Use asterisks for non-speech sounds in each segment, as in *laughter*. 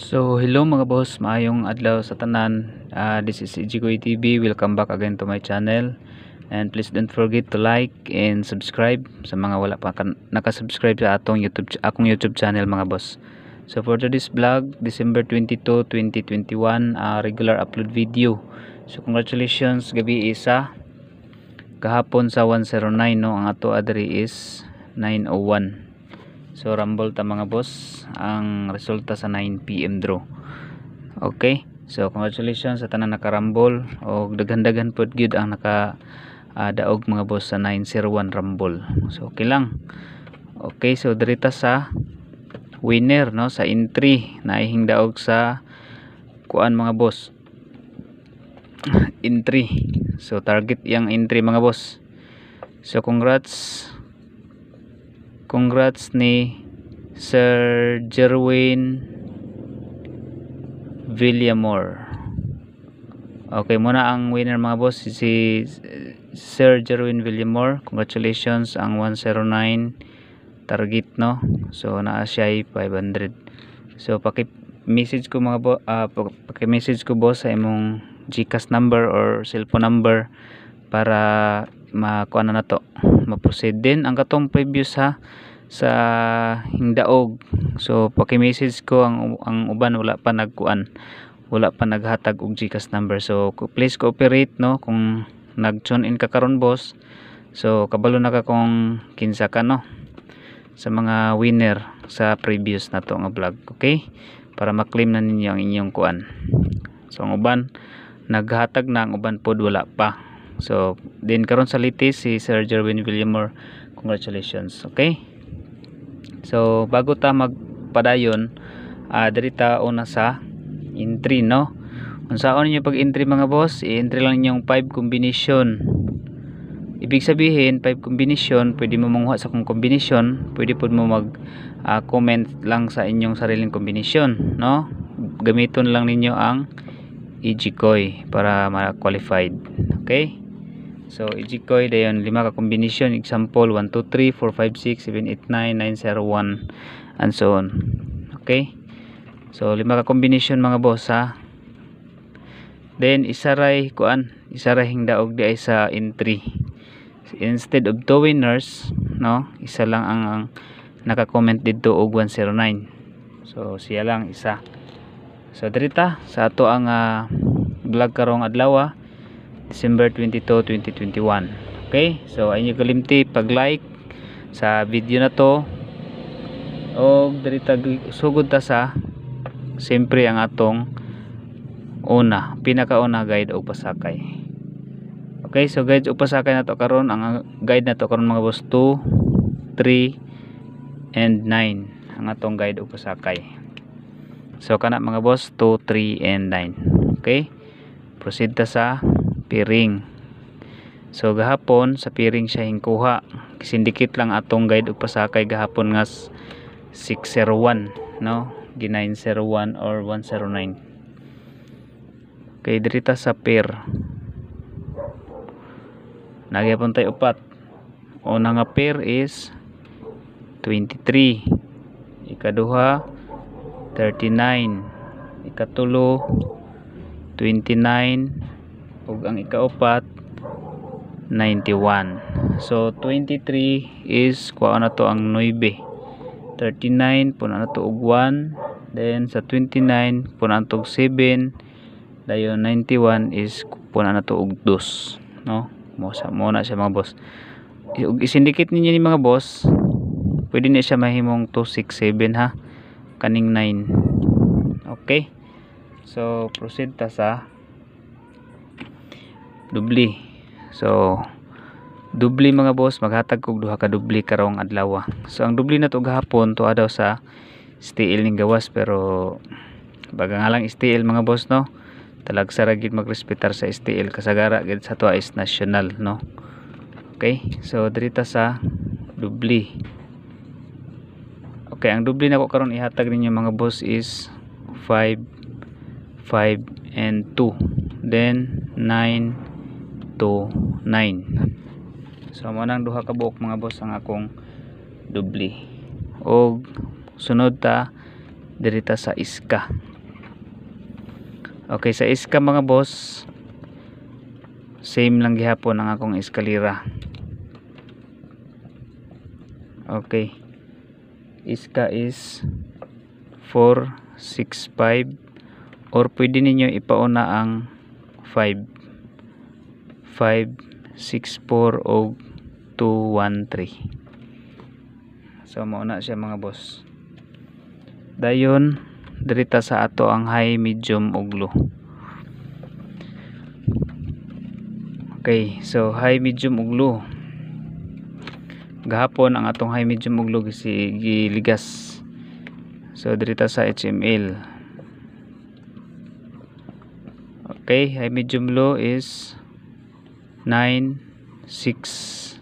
So hello mga boss, maayong adlaw sa tanan. Uh, this is Ijigoy TV. Welcome back again to my channel. And please don't forget to like and subscribe sa mga wala pa naka-subscribe sa atong YouTube akong YouTube channel mga boss. So for today's vlog, December 22, 2021, uh, regular upload video. So congratulations gabi isa. Kahapon sa 109 no ang ato adri is 901. So rumble ta mga boss ang resulta sa 9 PM draw. Okay. So congratulations sa tanan nakarambol og daghan-daghan pod gyud ang naka uh, daog mga boss sa 901 rumble. So okay lang. Okay, so dirita sa winner no sa entry naihing daog sa kuan mga boss. *clears throat* entry. So target yang entry mga boss. So congrats Congrats ni Sir Jerwin Villamor. Okay, muna ang winner mga boss si Sir Jerwin Villamor. Congratulations ang 109 target no. So naa siya 500. So paki message ko mga boss, uh, ah, paki message ko boss sa imong GCash number or cellphone number para makuha na na to. Maproceed din ang katong previous ha sa Hingdaog. So paki-message ko ang ang uban wala pa nagkuan. Wala pa naghatag og GCash number. So please cooperate no kung nag-tune in ka karon boss. So kabalo na ka kung kinsa ka no sa mga winner sa previous na to nga vlog, okay? Para maklaim na ninyo ang inyong kuan. So ang uban naghatag na ang uban pod wala pa. So din karon sa litis si Sir Jerwin Villamor. Congratulations, okay? So bago ta magpadayon, uh, ah, diri una sa entry no. Unsaon ninyo pag entry mga boss? I-entry lang ninyong 5 combination. Ibig sabihin 5 combination, pwede mo manguha sa kung combination, pwede pud mo mag uh, comment lang sa inyong sariling combination, no? Gamiton lang ninyo ang Ijikoy e para ma-qualified. Okay? So, ijikoy dayon lima ka combination example 1 2 3 4 5 6 7 8 9 9 0 1 and so on. Okay? So, lima ka combination mga boss ha. Then isaray kuan, isaray hingdaog di ay sa entry. Instead of two winners, no? Isa lang ang, ang naka-comment dito og 109. So, siya lang isa. So, dirita sa ato ang uh, vlog karong adlawa. December 22, 2021. Okay? So, ayun yung kalimti, pag-like sa video na to. O, dirita sugod ta sa siyempre ang atong una, pinakauna guide o pasakay. Okay, so guys, o na to karon ang guide na to karon mga boss 2, 3 and 9 ang atong guide o pasakay. So kana mga boss 2, 3 and 9. Okay? Proceed ta sa piring so gahapon sa piring siya hingkuha sindikit lang atong guide og pasakay gahapon nga 601 no gi 901 or 109 Okay, dirita sa pier nagyapon tay upat una nga pier is 23 ikaduha 39 ikatulo 29 ug ang ikaapat 91 so 23 is kuha na to ang 9 39 puna na to og 1 then sa 29 puna na to og 7 dayon 91 is puna na to og 2 no mo sa mo na siya mga boss ug isindikit ninyo ni mga boss pwede na siya mahimong 267 ha kaning 9 okay so proceed ta sa dubli so dubli mga boss maghatag kog duha ka dubli karong adlaw so ang dubli na to gahapon to adaw sa steel ning gawas pero baga nga lang steel mga boss no talagsa ra gid magrespetar sa steel kasagara gid sa tuwa is national no okay so dirita sa dubli okay ang dubli nako karon ihatag ninyo mga boss is 5 5 and 2 then 9 to 9 so mo duha ka buok mga boss ang akong dubli og sunod ta dirita sa iska okay sa iska mga boss same lang gihapon ang akong eskalera okay iska is 4 6 5 or pwede ninyo ipauna ang 5 2564 og 213 so mauna siya mga boss dayon dirita sa ato ang high medium ug low okay so high medium ug low gahapon ang atong high medium ug low giligas so dirita sa HML okay high medium low is 9, 6,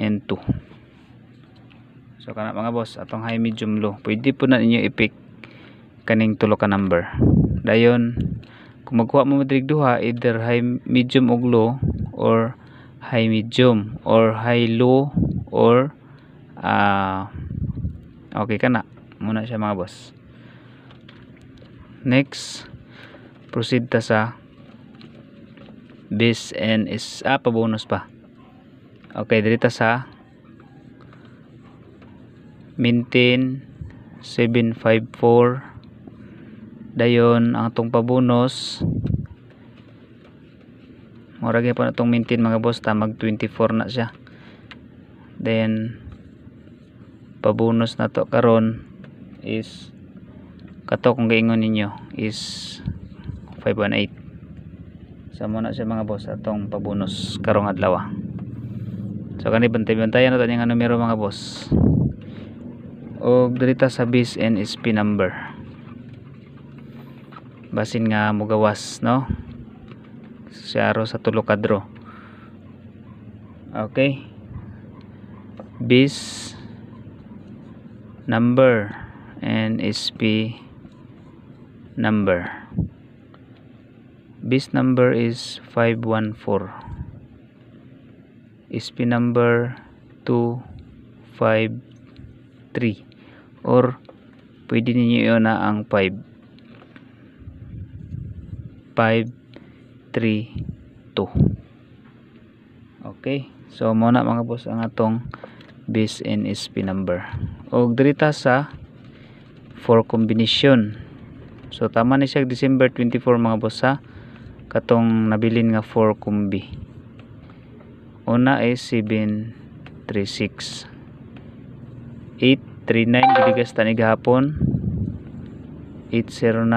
and 2. So, kana mga boss, atong high, medium, low. Pwede po na ninyo i-pick kaning tulo number. Dayon, kung magkuha mo madrig duha, either high, medium, og low, or high, medium, or high, low, or uh, okay ka na. Muna siya mga boss. Next, proceed ta sa base and is ah bonus pa okay dito sa maintain 754 dayon ang atong pabonus murag po na itong maintain mga boss ta mag 24 na siya then pabonus na to karon is kato kung gaingon ninyo is 518 sa na sa mga boss atong pabunos karong adlaw ah. so kani bantay-bantayan nato ang numero mga boss og dirita sa base and number basin nga mugawas no si sa tulo kadro okay base number and SP number base number is 514 sp number 253 or pwede ninyo yun na ang 5 5 3 2 okay so muna mga boss ang atong base and sp number og dirita sa for combination so tama ni siya December 24 mga boss ha katong nabilin nga 4 kumbi una is 736 839 gidigas tani gahapon 809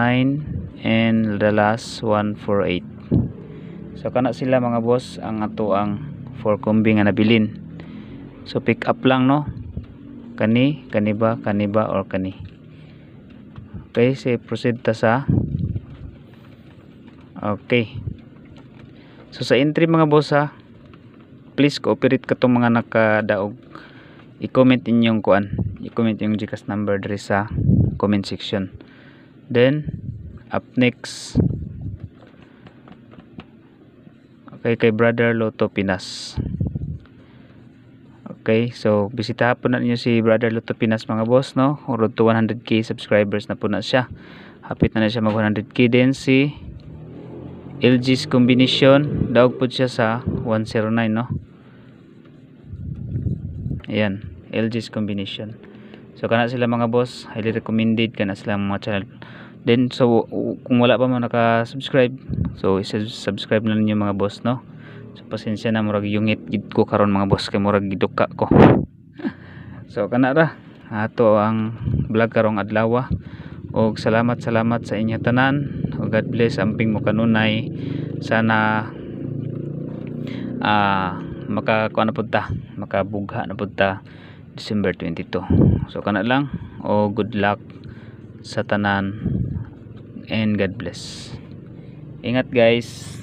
and the last 148 so kana sila mga boss ang ato ang 4 kumbi nga nabilin so pick up lang no kani kaniba kaniba or kani okay say proceed ta sa okay so sa entry mga boss ha please cooperate ka itong mga nakadaog i-comment inyong kuan i-comment yung Gcash number diri sa comment section then up next okay kay brother Loto Pinas okay so bisita po na ninyo si brother Loto Pinas mga boss no road to 100k subscribers na po na siya hapit na na siya mag 100k din si LG's combination daog po siya sa 109 no ayan LG's combination so kana sila mga boss highly recommended kana sila mga channel then so kung wala pa man naka subscribe so subscribe na ninyo mga boss no so pasensya na murag yungit gid ko karon mga boss kay murag giduka ko *laughs* so kana ra ato ang vlog karong adlaw ah. og salamat salamat sa inyo tanan God bless ping mo kanunay sana uh, ah, makakuha na punta makabugha na punta December 22 so kana lang o oh, good luck sa tanan and God bless ingat guys